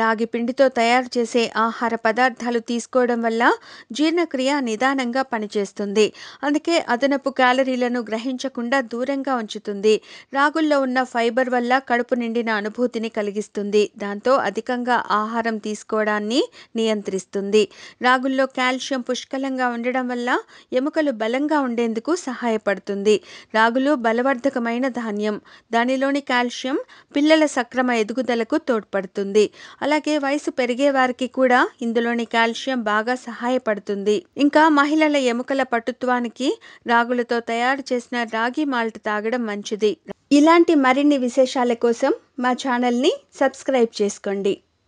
రాగి పిండితో తయారు చేసే ఆహార పదార్థాలు తీసుకోవడం వల్ల జీర్ణక్రియ నిదానంగా పనిచేస్తుంది అందుకే అదనపు క్యాలరీలను గ్రహించకుండా దూరంగా ఉంచుతుంది రాగుల్లో ఉన్న ఫైబర్ వల్ల కడుపు నిండిన అనుభూతిని కలిగిస్తుంది దాంతో అధికంగా ఆహారం తీసుకోవడాన్ని నియంత్రిస్తుంది రాగుల్లో కాల్షియం పుష్కలంగా ఉండడం వల్ల ఎముకలు బలంగా ఉండేందుకు సహాయపడుతుంది రాగులు బలవర్ధకమైన ధాన్యం దానిలోని కాల్షియం పిల్లల సక్రమ ఎదుగుదలకు తోడ్పడుతుంది అలాగే వయసు పెరిగే వారికి కూడా ఇందులోని కాల్షియం బాగా సహాయపడుతుంది ఇంకా మహిళల ఎముకల పటుత్వానికి రాగులతో తయారు చేసిన రాగి మాల్ట్ తాగడం మంచిది ఇలాంటి మరిన్ని విశేషాల కోసం మా ఛానల్ని సబ్స్క్రైబ్ చేసుకోండి